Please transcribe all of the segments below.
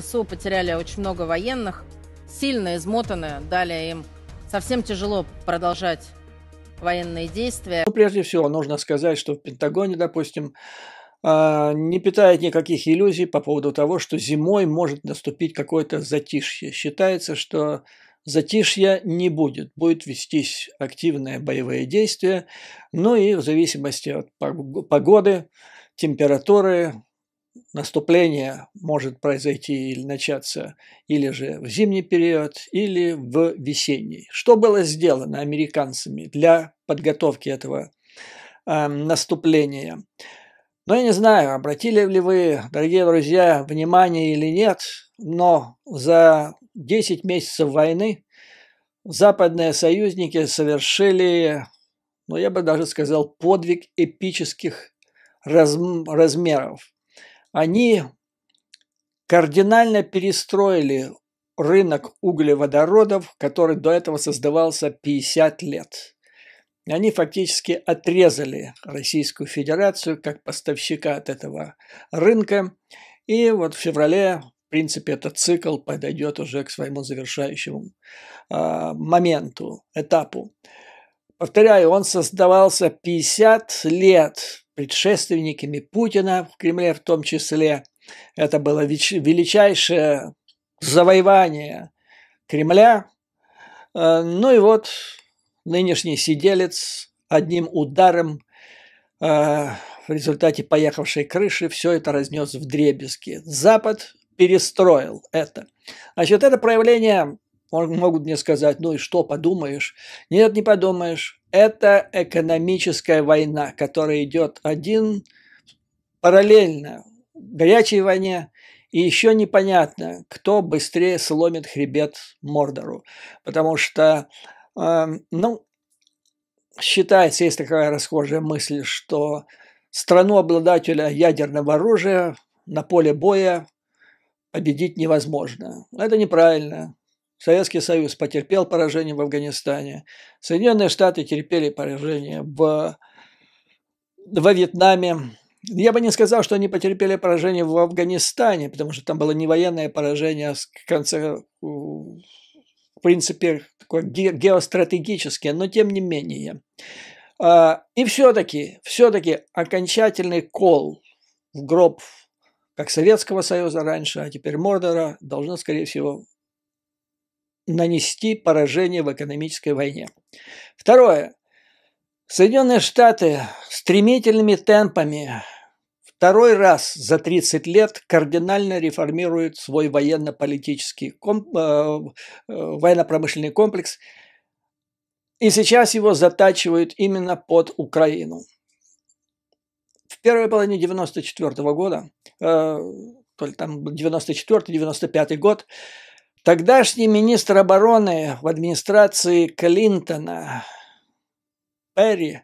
ВСУ потеряли очень много военных, сильно измотаны, далее им совсем тяжело продолжать военные действия. Ну, прежде всего, нужно сказать, что в Пентагоне, допустим, а, не питает никаких иллюзий по поводу того, что зимой может наступить какое-то затишье. Считается, что затишья не будет, будет вестись активное боевое действие, ну и в зависимости от погоды, температуры, наступление может произойти или начаться или же в зимний период, или в весенний. Что было сделано американцами для подготовки этого э, наступления? Но ну, я не знаю, обратили ли вы, дорогие друзья, внимание или нет, но за 10 месяцев войны западные союзники совершили, ну я бы даже сказал, подвиг эпических размеров они кардинально перестроили рынок углеводородов, который до этого создавался 50 лет. Они фактически отрезали Российскую Федерацию как поставщика от этого рынка. И вот в феврале, в принципе, этот цикл подойдет уже к своему завершающему э, моменту, этапу. Повторяю, он создавался 50 лет предшественниками Путина в Кремле в том числе. Это было величайшее завоевание Кремля. Э, ну и вот нынешний сиделец одним ударом э, в результате поехавшей крыши все это разнес в дребезги. Запад перестроил это. Значит, это проявление Могут мне сказать, ну и что, подумаешь? Нет, не подумаешь. Это экономическая война, которая идет один параллельно горячей войне, и еще непонятно, кто быстрее сломит хребет Мордору, потому что, э, ну, считается, есть такая расхожая мысль, что страну обладателя ядерного оружия на поле боя победить невозможно. Это неправильно. Советский Союз потерпел поражение в Афганистане, Соединенные Штаты терпели поражение в, во Вьетнаме. Я бы не сказал, что они потерпели поражение в Афганистане, потому что там было не военное поражение, а в конце, в принципе, такое ге- геостратегическое, но тем не менее. А, и все-таки, все-таки окончательный кол в гроб как Советского Союза раньше, а теперь Мордора, должно, скорее всего, нанести поражение в экономической войне. Второе. Соединенные Штаты стремительными темпами второй раз за 30 лет кардинально реформируют свой военно-политический комп, э, э, военно-промышленный комплекс, и сейчас его затачивают именно под Украину. В первой половине 1994 -го года, э, то ли там 94-95 год, Тогдашний министр обороны в администрации Клинтона Перри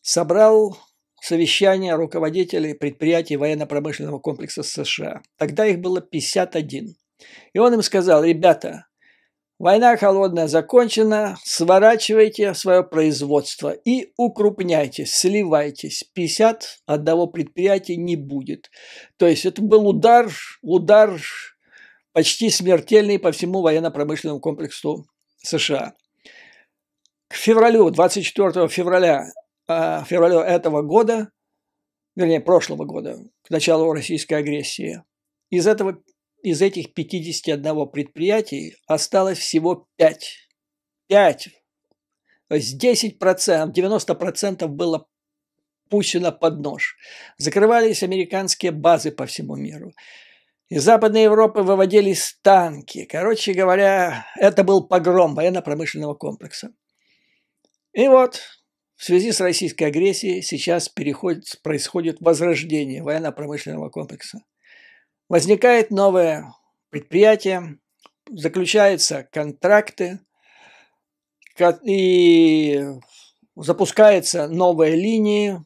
собрал совещание руководителей предприятий военно-промышленного комплекса США. Тогда их было 51. И он им сказал, ребята, война холодная закончена, сворачивайте свое производство и укрупняйтесь, сливайтесь. 50 одного предприятия не будет. То есть это был удар, удар почти смертельный по всему военно-промышленному комплексу США. К февралю, 24 февраля, а, февраля этого года, вернее, прошлого года, к началу российской агрессии, из, этого, из этих 51 предприятий осталось всего 5. 5. То есть 10%, 90% было пущено под нож. Закрывались американские базы по всему миру. Из Западной Европы выводились танки. Короче говоря, это был погром военно-промышленного комплекса. И вот в связи с российской агрессией сейчас переходит, происходит возрождение военно-промышленного комплекса. Возникает новое предприятие, заключаются контракты и запускаются новые линии,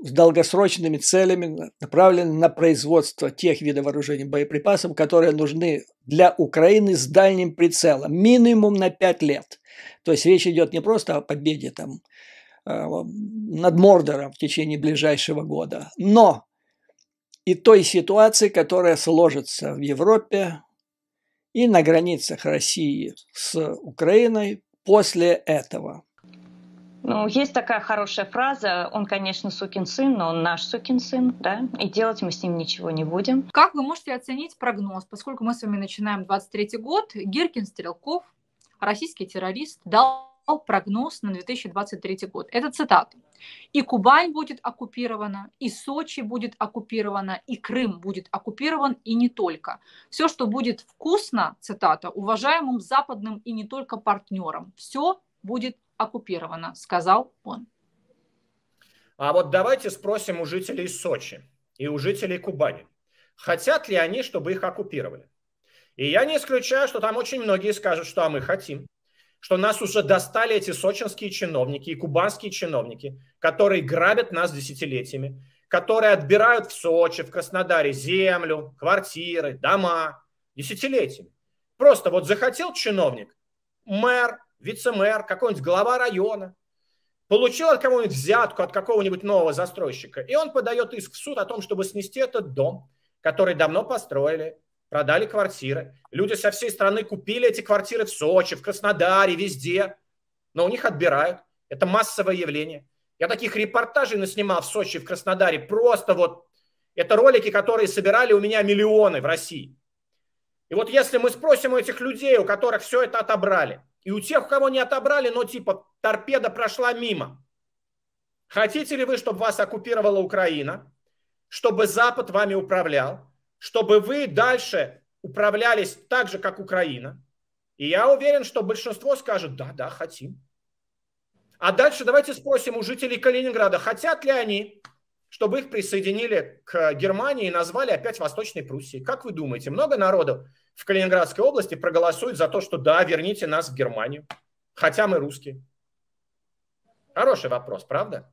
с долгосрочными целями направлены на производство тех видов вооружений боеприпасов, которые нужны для Украины с дальним прицелом, минимум на 5 лет. То есть речь идет не просто о победе там, э, над Мордором в течение ближайшего года, но и той ситуации, которая сложится в Европе и на границах России с Украиной после этого – ну, есть такая хорошая фраза, он, конечно, сукин сын, но он наш сукин сын, да, и делать мы с ним ничего не будем. Как вы можете оценить прогноз? Поскольку мы с вами начинаем 23 год, Гиркин Стрелков, российский террорист, дал прогноз на 2023 год. Это цитата. И Кубань будет оккупирована, и Сочи будет оккупирована, и Крым будет оккупирован, и не только. Все, что будет вкусно, цитата, уважаемым западным и не только партнерам, все будет оккупирована, сказал он. А вот давайте спросим у жителей Сочи и у жителей Кубани, хотят ли они, чтобы их оккупировали. И я не исключаю, что там очень многие скажут, что а мы хотим, что нас уже достали эти сочинские чиновники и кубанские чиновники, которые грабят нас десятилетиями, которые отбирают в Сочи, в Краснодаре землю, квартиры, дома десятилетиями. Просто вот захотел чиновник, мэр, вице-мэр, какой-нибудь глава района, получил от кого-нибудь взятку от какого-нибудь нового застройщика, и он подает иск в суд о том, чтобы снести этот дом, который давно построили, продали квартиры. Люди со всей страны купили эти квартиры в Сочи, в Краснодаре, везде, но у них отбирают. Это массовое явление. Я таких репортажей наснимал в Сочи, в Краснодаре, просто вот это ролики, которые собирали у меня миллионы в России. И вот если мы спросим у этих людей, у которых все это отобрали, и у тех, кого не отобрали, но типа торпеда прошла мимо. Хотите ли вы, чтобы вас оккупировала Украина, чтобы Запад вами управлял, чтобы вы дальше управлялись так же, как Украина? И я уверен, что большинство скажет, да, да, хотим. А дальше давайте спросим у жителей Калининграда, хотят ли они, чтобы их присоединили к Германии и назвали опять Восточной Пруссией. Как вы думаете, много народов? в Калининградской области проголосуют за то, что да, верните нас в Германию, хотя мы русские? Хороший вопрос, правда?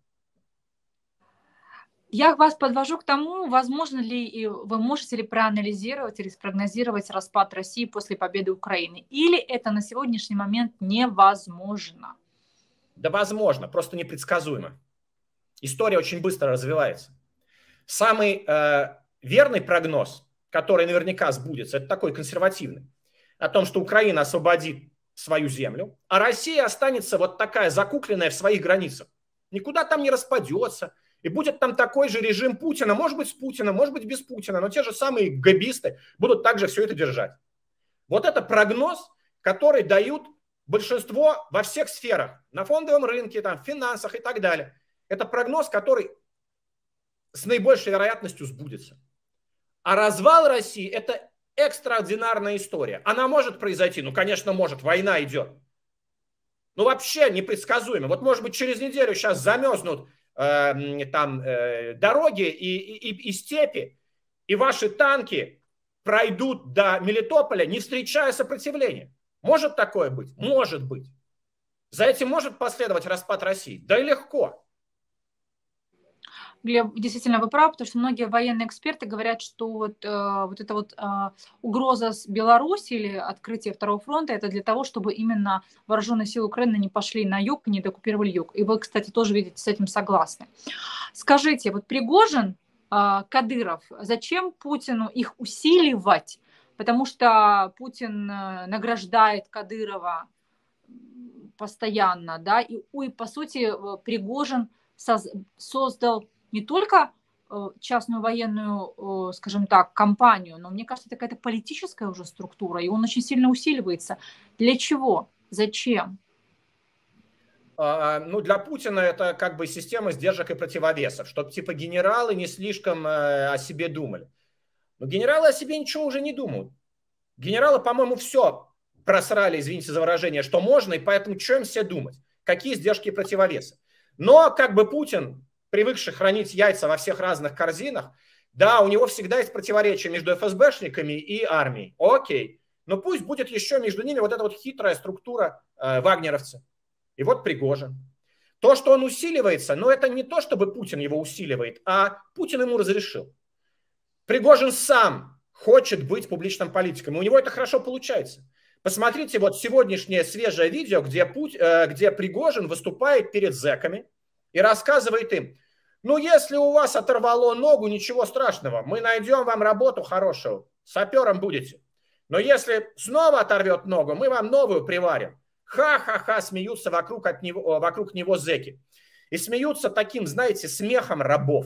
Я вас подвожу к тому, возможно ли и вы можете ли проанализировать или спрогнозировать распад России после победы Украины, или это на сегодняшний момент невозможно? Да возможно, просто непредсказуемо. История очень быстро развивается. Самый э, верный прогноз который наверняка сбудется, это такой консервативный, о том, что Украина освободит свою землю, а Россия останется вот такая закукленная в своих границах. Никуда там не распадется. И будет там такой же режим Путина, может быть, с Путиным, может быть, без Путина, но те же самые габисты будут также все это держать. Вот это прогноз, который дают большинство во всех сферах, на фондовом рынке, там, в финансах и так далее. Это прогноз, который с наибольшей вероятностью сбудется. А развал России – это экстраординарная история. Она может произойти? Ну, конечно, может. Война идет. Ну, вообще непредсказуемо. Вот, может быть, через неделю сейчас замерзнут э, там э, дороги и, и, и степи, и ваши танки пройдут до Мелитополя, не встречая сопротивления. Может такое быть? Может быть. За этим может последовать распад России? Да и легко. Глеб, действительно, вы правы, потому что многие военные эксперты говорят, что вот, э, вот эта вот э, угроза с Беларуси или открытие Второго фронта, это для того, чтобы именно вооруженные силы Украины не пошли на юг, не докупировали юг. И вы, кстати, тоже видите с этим согласны. Скажите, вот Пригожин, э, Кадыров, зачем Путину их усиливать? Потому что Путин э, награждает Кадырова постоянно, да, и, и по сути э, Пригожин создал не только э, частную военную, э, скажем так, компанию, но мне кажется, это какая-то политическая уже структура, и он очень сильно усиливается. Для чего? Зачем? А, а, ну, для Путина это как бы система сдержек и противовесов, чтобы типа генералы не слишком э, о себе думали. Но генералы о себе ничего уже не думают. Генералы, по-моему, все просрали, извините за выражение, что можно, и поэтому чем все думать? Какие сдержки и противовесы? Но как бы Путин привыкший хранить яйца во всех разных корзинах, да, у него всегда есть противоречие между ФСБшниками и армией. Окей. Но пусть будет еще между ними вот эта вот хитрая структура э, вагнеровца. И вот Пригожин. То, что он усиливается, но это не то, чтобы Путин его усиливает, а Путин ему разрешил. Пригожин сам хочет быть публичным политиком, и у него это хорошо получается. Посмотрите вот сегодняшнее свежее видео, где, Путь, э, где Пригожин выступает перед зэками и рассказывает им, ну, если у вас оторвало ногу, ничего страшного. Мы найдем вам работу хорошую. Сапером будете. Но если снова оторвет ногу, мы вам новую приварим. Ха-ха-ха, смеются вокруг, от него, вокруг него зеки. И смеются таким, знаете, смехом рабов.